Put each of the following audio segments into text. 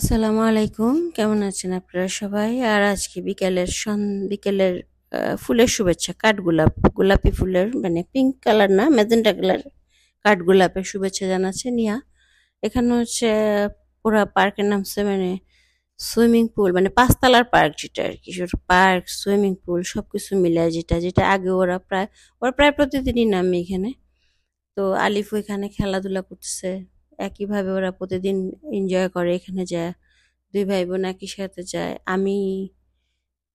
আসসালামু আলাইকুম কেমন আছেন আপনারা সবাই আর আজকে বিকেলের সন বিকেলের ফুলের শুভেচ্ছা কাঠগোলাপ গোলাপি ফুলের মানে পিঙ্ক কালার না মেজেন্টা কালার কাঠগোলাপের শুভেচ্ছা জানাচ্ছে নিয়া এখানে হচ্ছে পুরা পার্কের নামছে মানে সুইমিং পুল মানে পাঁচতলার পার্ক যেটা আর কি পার্ক সুইমিং পুল সব কিছু মিলে যেটা যেটা আগে ওরা প্রায় ওরা প্রায় প্রতিদিনই নামে এখানে তো আলিফ ওইখানে খেলাধুলা করছে একইভাবে ওরা প্রতিদিন এনজয় করে এখানে যায় দুই ভাই বোন একই সাথে যায় আমি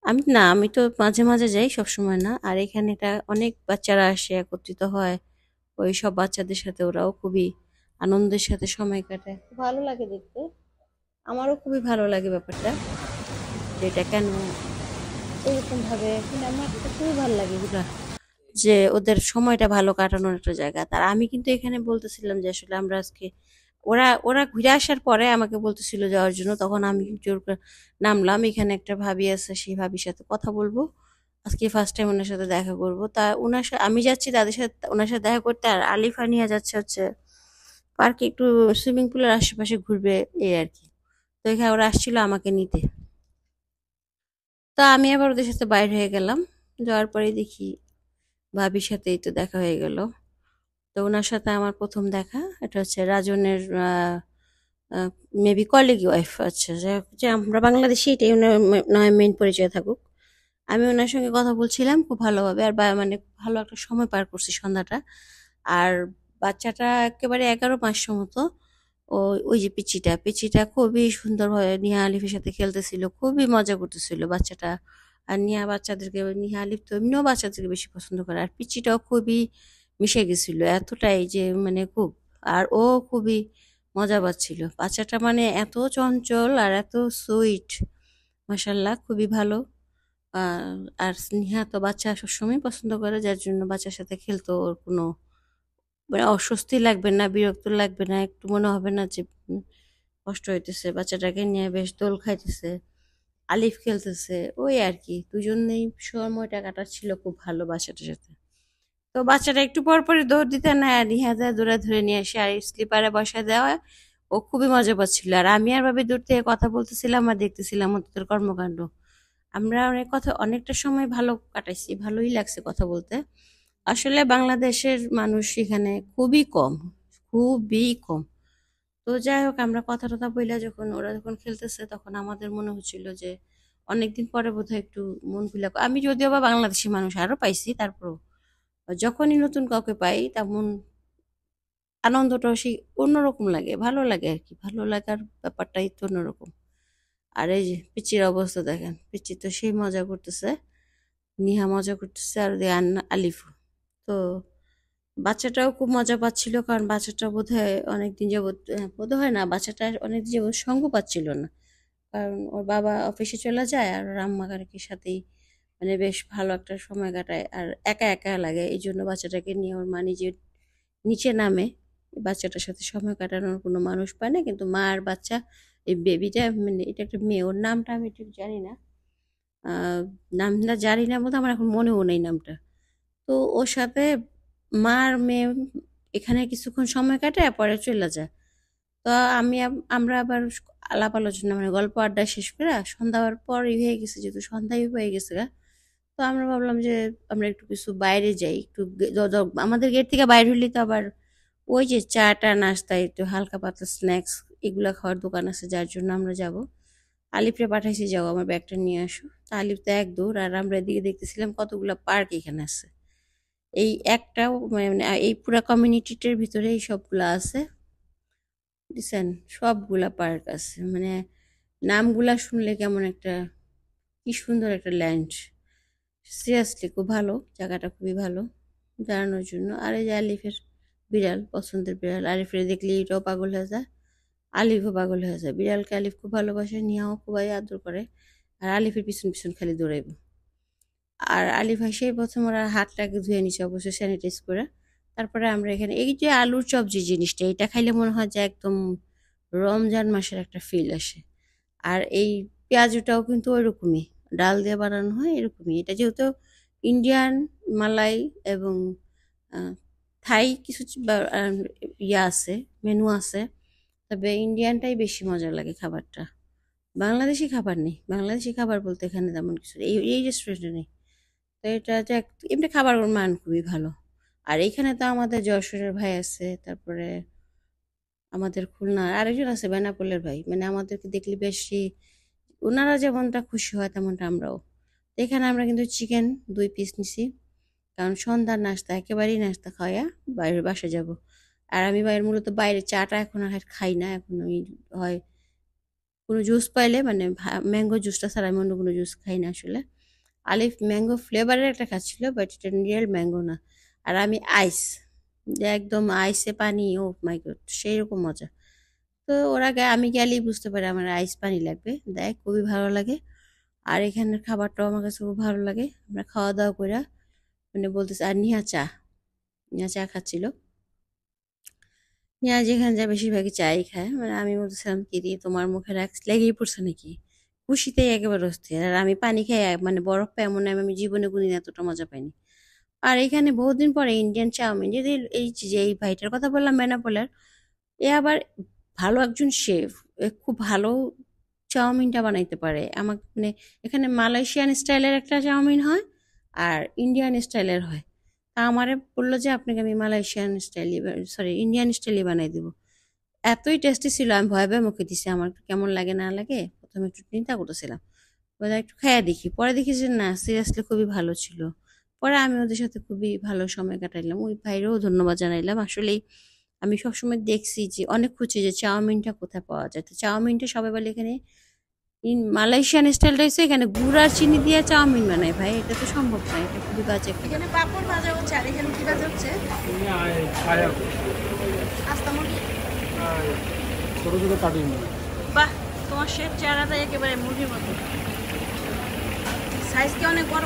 আমি না আমি তো মাঝে মাঝে যাই সবসময় না আর এখানে এটা অনেক বাচ্চারা আসে একত্রিত হয় ওই সব বাচ্চাদের সাথে ওরাও খুবই আনন্দের সাথে সময় কাটায় ভালো লাগে দেখতে আমারও খুবই ভালো লাগে ব্যাপারটা এটা কেন এরকমভাবে আমার খুবই ভালো লাগে এগুলো যে ওদের সময়টা ভালো কাটানোর একটা জায়গা তার আমি কিন্তু এখানে বলতেছিলাম যে আসলে আমরা আজকে ওরা ওরা ঘুরে আসার পরে আমাকে বলতেছিল যাওয়ার জন্য তখন আমি জোর করে নামলাম এখানে একটা ভাবি আছে সেই ভাবির সাথে কথা বলবো আজকে ফার্স্ট টাইম ওনার সাথে দেখা করবো তা ওনার সাথে আমি যাচ্ছি তাদের সাথে ওনার সাথে দেখা করতে আর আলিফ আনিয়া যাচ্ছে হচ্ছে পার্কে একটু সুইমিং পুলের আশেপাশে ঘুরবে এই আর কি তো এখানে ওরা আসছিল আমাকে নিতে তা আমি আবার ওদের সাথে বাইর হয়ে গেলাম যাওয়ার পরে দেখি ভাবির সাথেই তো দেখা হয়ে গেল তো ওনার সাথে আমার প্রথম দেখা এটা হচ্ছে রাজনের মেবি কলিগ ওয়াইফ আচ্ছা যে আমরা বাংলাদেশি এটাই ওনার নয় মেন পরিচয় থাকুক আমি ওনার সঙ্গে কথা বলছিলাম খুব ভালোভাবে আর মানে ভালো একটা সময় পার করছি সন্ধ্যাটা আর বাচ্চাটা একেবারে এগারো মাস মতো ও ওই যে পিচিটা পিচিটা খুবই সুন্দরভাবে নিহা আলিফের সাথে খেলতেছিল খুবই মজা করতেছিল বাচ্চাটা আর নিহা বাচ্চাদেরকে নিহা আলিফ তো এমনিও বাচ্চাদেরকে বেশি পছন্দ করে আর পিচিটাও খুবই মিশে গেছিলো এতটাই যে মানে খুব আর ও খুবই মজা পাচ্ছিল বাচ্চাটা মানে এত চঞ্চল আর এত সুইট মাসাল্লা খুবই ভালো আর স্নেহা তো বাচ্চা সবসময় পছন্দ করে যার জন্য বাচ্চার সাথে খেলতো ওর কোনো মানে অস্বস্তি লাগবে না বিরক্ত লাগবে না একটু মনে হবে না যে কষ্ট হইতেছে বাচ্চাটাকে নিয়ে বেশ দোল খাইতেছে আলিফ খেলতেছে ওই আর কি দুজনেই সময়টা কাটাচ্ছিল খুব ভালো বাচ্চাটার সাথে তো বাচ্চাটা একটু পর পরে দৌড় দিতে না দেয় দূরে ধরে নিয়ে আসে আর স্লিপারে বসা দেওয়া ও খুবই মজা পাচ্ছিল আর আমি আর ভাবে দূর থেকে কথা বলতেছিলাম আর দেখতেছিলাম ওদের কর্মকাণ্ড আমরা অনেক কথা অনেকটা সময় ভালো কাটাইছি ভালোই লাগছে কথা বলতে আসলে বাংলাদেশের মানুষ এখানে খুবই কম খুবই কম তো যাই হোক আমরা কথা টথা বইলা যখন ওরা যখন খেলতেছে তখন আমাদের মনে হচ্ছিল যে অনেকদিন পরে বোধহয় একটু মন খুলে আমি যদিও বা বাংলাদেশি মানুষ আরও পাইছি তারপরও যখনই নতুন কাউকে পাই তেমন আনন্দটাও সেই অন্যরকম লাগে ভালো লাগে আর কি ভালো লাগার ব্যাপারটাই তো অন্যরকম আর এই যে পিচির অবস্থা দেখেন পিচি তো সেই মজা করতেছে নিহা মজা করতেছে আর আলিফু তো বাচ্চাটাও খুব মজা পাচ্ছিল কারণ বাচ্চাটা বোধ হয় অনেকদিন যাবৎ হ্যাঁ, বোধ হয় না বাচ্চাটা অনেকদিন যাবৎ সঙ্গ পাচ্ছিল না কারণ ওর বাবা অফিসে চলে যায় আর রাম্মাগারকের সাথেই মানে বেশ ভালো একটা সময় কাটায় আর একা একা লাগে এই জন্য বাচ্চাটাকে নিয়ে ওর মা নিজের নিচে নামে বাচ্চাটার সাথে সময় কাটানোর কোনো মানুষ পায় না কিন্তু মা আর বাচ্চা এই বেবিটা মানে এটা একটা মেয়ে ওর নামটা আমি ঠিক জানি না নামটা জানি না বলতে আমার এখন মনেও নেই নামটা তো ওর সাথে মার মেয়ে এখানে কিছুক্ষণ সময় কাটায় পরে চলে যায় তো আমি আমরা আবার আলাপ আলোচনা মানে গল্প আড্ডা শেষ করে সন্ধ্যা হওয়ার পরই হয়ে গেছে যেহেতু সন্ধ্যাই হয়ে গেছে গা তো আমরা ভাবলাম যে আমরা একটু কিছু বাইরে যাই একটু আমাদের গেট থেকে বাইরে হলে তো আবার ওই যে চা টা নাস্তা একটু হালকা পাতলা স্ন্যাক্স এগুলো খাওয়ার দোকান আছে যার জন্য আমরা যাব আলিপরে পাঠাইছি যাও আমার ব্যাগটা নিয়ে আসো তা আলিপ তো এক দূর আর আমরা এদিকে দেখতেছিলাম কতগুলো পার্ক এখানে আছে এই একটা মানে এই পুরা কমিউনিটিটার ভিতরে এই সবগুলো আছে বুঝছেন সবগুলা পার্ক আছে মানে নামগুলা শুনলে কেমন একটা কি সুন্দর একটা ল্যান্ড সিরিয়াসলি খুব ভালো জায়গাটা খুবই ভালো দাঁড়ানোর জন্য আর এই যে আলিফের বিড়াল পছন্দের বিড়াল আলিফের দেখলে এটাও পাগল হয়ে যায় আলিফও পাগল হয়ে যায় বিড়ালকে আলিফ খুব ভালোবাসে নিয়াও খুবই আদর করে আর আলিফের পিছন পিছন খালি দৌড়াইব আর আলিফ সেই প্রথম ওরা হাতটাকে ধুয়ে নিছে অবশ্যই স্যানিটাইজ করে তারপরে আমরা এখানে এই যে আলুর চপ যে জিনিসটা এটা খাইলে মনে হয় যে একদম রমজান মাসের একটা ফিল আসে আর এই পেঁয়াজটাও কিন্তু ওইরকমই ডাল দিয়ে বানানো হয় এরকমই এটা যেহেতু ইন্ডিয়ান মালাই এবং থাই কিছু ইয়া আছে মেনু আছে তবে ইন্ডিয়ানটাই বেশি মজা লাগে খাবারটা বাংলাদেশি খাবার নেই বাংলাদেশি খাবার বলতে এখানে তেমন কিছু এই এই রেস্টুরেন্টে নেই তো এটা যে এমনি খাবার মান খুবই ভালো আর এইখানে তো আমাদের যশোরের ভাই আছে তারপরে আমাদের খুলনার আরেকজন আছে বেনাপোলের ভাই মানে আমাদেরকে দেখলে বেশি ওনারা যেমনটা খুশি হয় তেমনটা আমরাও এখানে আমরা কিন্তু চিকেন দুই পিস নিছি কারণ সন্ধ্যার নাস্তা একেবারেই নাস্তা খাওয়া বাইরের বাসা যাব আর আমি বাইরের মূলত বাইরে চাটা এখন আর খাই না এখন আমি হয় কোনো জুস পাইলে মানে ম্যাঙ্গো জুসটা ছাড়া আমি অন্য কোনো জুস খাই না আসলে আলিফ ম্যাঙ্গো ফ্লেভারের একটা খাচ্ছিল বাট এটা রিয়েল ম্যাঙ্গো না আর আমি আইস একদম আইসে পানি ও oh মাইক সেই রকম মজা তো ওরা আমি গেলেই বুঝতে পারি আমার আইস পানি লাগবে দেয় খুবই ভালো লাগে আর এখানের খাবারটাও আমার কাছে খুব ভালো লাগে আমরা খাওয়া দাওয়া করা মানে বলতেছি আর নিহা চা নিহা চা খাচ্ছিল নিহা যেখানে যা বেশিরভাগই চাই খায় মানে আমি বলতেছিলাম কি দিয়ে তোমার মুখে রাখস লেগেই পড়ছে নাকি খুশিতে একেবারে অস্থির আর আমি পানি খাই মানে বরফ পাই এমন আমি জীবনে কোনোদিন এতটা মজা পাইনি আর এখানে বহুদিন পরে ইন্ডিয়ান চাউমিন যদি এই যে এই ভাইটার কথা বললাম মেনাপোলার এ আবার ভালো একজন শেফ খুব ভালো চাউমিনটা বানাইতে পারে আমাকে মানে এখানে মালয়েশিয়ান স্টাইলের একটা চাউমিন হয় আর ইন্ডিয়ান স্টাইলের হয় তা আমারে বললো যে আপনাকে আমি মালয়েশিয়ান স্টাইলই সরি ইন্ডিয়ান স্টাইলি বানাই দেবো এতই টেস্টি ছিল আমি ভয় ভয় মুখে দিছি আমার কেমন লাগে না লাগে প্রথমে একটু চিন্তা করতেছিলাম বোধহয় একটু খায়া দেখি পরে দেখি যে না সিরিয়াসলি খুবই ভালো ছিল পরে আমি ওদের সাথে খুবই ভালো সময় কাটাইলাম ওই ভাইরেও ধন্যবাদ জানাইলাম আসলেই আমি সবসময় দেখছি যে অনেক খুঁজছি যে চাউমিনটা কোথায় পাওয়া যায় তো চাউমিনটা সবাই বলে এখানে ইন মালয়েশিয়ান স্টাইলটা হচ্ছে এখানে গুড় চিনি দিয়ে চাউমিন বানায় ভাই এটা তো সম্ভব নয় এটা খুবই বাজে এখানে পাপড় ভাজা হচ্ছে আর এখানে কি ভাজা হচ্ছে ছোট ছোট কাটিং বাহ তোমার শেপ চেহারাটা একেবারে মুরগির মতো সাইজ কি অনেক বড়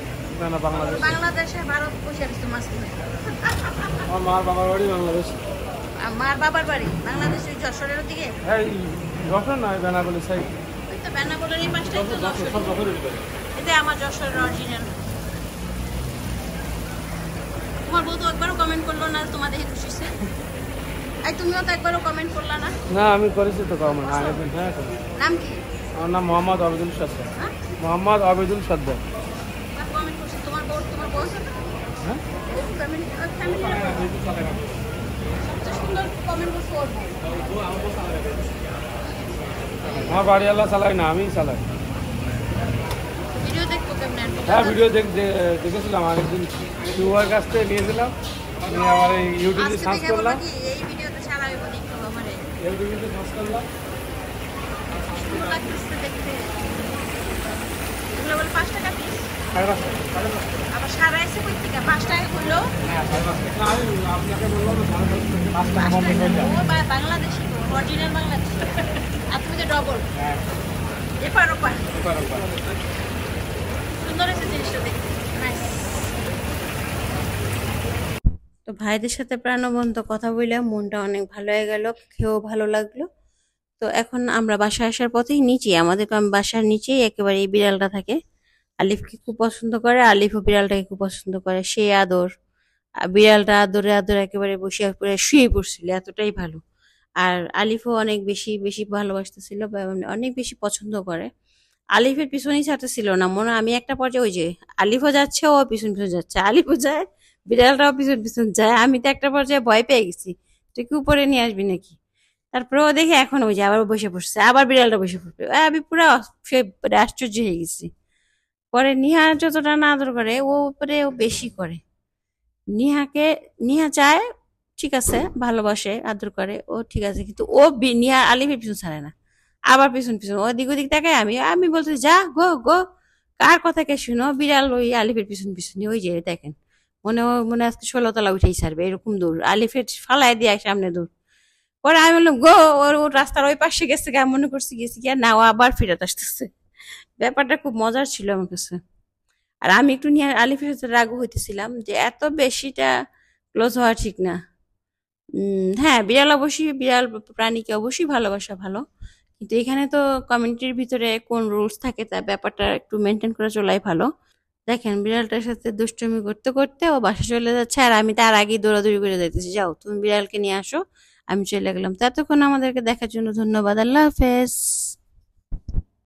না বাংলাদেশ বাংলাদেশে ভারত বসে আসছে আমার মার বাবার বাড়ি বাংলাদেশ বাবার বাড়ি বাংলাদেশ ওই যশোরের দিকে এই যশোর নয় বেনাপোলি সাইড ওই তো বেনাপোলের পাশটাই তো যশোর এটা আমার যশোরের অরিজিনাল তোমার বউ তো একবারও কমেন্ট করলো না তোমাদের হেতু আর তুমিও তো একবারও কমেন্ট করলা না না আমি করেছি তো কমেন্ট আগে নাম কি আমার নাম মোহাম্মদ আবেদুল সর্দার হ্যাঁ? মোহাম্মদ আবেদুল সর্দার হ্যাঁ? আমার বাড়ি আল্লাহ চালাই না আমি চালাই হ্যাঁ ভিডিও দেখেছিলাম আরেকদিন শুভার কাছ থেকে নিয়েছিলাম আমি আমার এই ইউটিউবে সার্চ করলাম ইউটিউবে সার্চ করলাম পাঁচ টাকা পিস তো ভাইদের সাথে প্রাণবন্ত কথা বলে মনটা অনেক ভালো হয়ে গেল খেয়েও ভালো লাগলো তো এখন আমরা বাসায় আসার পথেই নিচে আমাদের বাসার নিচেই একেবারে বিড়ালটা থাকে আলিফকে খুব পছন্দ করে আলিফও বিড়ালটাকে খুব পছন্দ করে সে আদর বিড়ালটা আদরে আদরে একেবারে বসে পড়ে শুয়ে পড়ছিল এতটাই ভালো আর আলিফও অনেক বেশি বেশি ভালোবাসতেছিল অনেক বেশি পছন্দ করে আলিফের পিছনেই ছাড়তে ছিল না মনে আমি একটা পর্যায়ে ওই যে আলিফও যাচ্ছে ও পিছন পিছন যাচ্ছে আলিফও যায় বিড়ালটাও পিছন পিছন যায় আমি তো একটা পর্যায়ে ভয় পেয়ে গেছি তুই কি উপরে নিয়ে আসবি নাকি তারপরেও দেখি এখন ওই যে আবার বসে পড়ছে আবার বিড়ালটা বসে পড়বে আমি পুরো আশ্চর্য হয়ে গেছি পরে নিহা যতটা না আদর করে ও উপরে ও বেশি করে নিহাকে নিহা চায় ঠিক আছে ভালোবাসে আদর করে ও ঠিক আছে কিন্তু ও নিহা আলিফের পিছন ছাড়ে না আবার পিছন পিছন ও দিক ওদিক তাকায় আমি আমি বলতে যা গো গো কার কথা কে শুনো বিড়াল ওই আলিফের পিছন পিছনে ওই যে দেখেন মনে মনে আজকে ষোলোতলা উঠেই ছাড়বে এরকম দূর আলিফের ফালাই দিয়ে সামনে দূর পরে আমি বললাম গো ওর রাস্তার ওই পাশে গেছে গা মনে করছি গেছি গিয়া না ও আবার ফেরত আসতেছে ব্যাপারটা খুব মজার ছিল আমার কাছে আর আমি একটু নিয়ে আলিফের সাথে রাগু হইতেছিলাম যে এত বেশিটা ক্লোজ হওয়া ঠিক না হ্যাঁ বিড়াল অবশ্যই বিড়াল প্রাণীকে অবশ্যই ভালোবাসা ভালো কিন্তু এখানে তো কমিউনিটির ভিতরে কোন রুলস থাকে তা ব্যাপারটা একটু মেনটেন করে চলাই ভালো দেখেন বিড়ালটার সাথে দুষ্টুমি করতে করতে ও বাসা চলে যাচ্ছে আর আমি তার আগেই দৌড়াদৌড়ি করে যাইতেছি যাও তুমি বিড়ালকে নিয়ে আসো আমি চলে গেলাম ততক্ষণ আমাদেরকে দেখার জন্য ধন্যবাদ আল্লাহ হাফেজ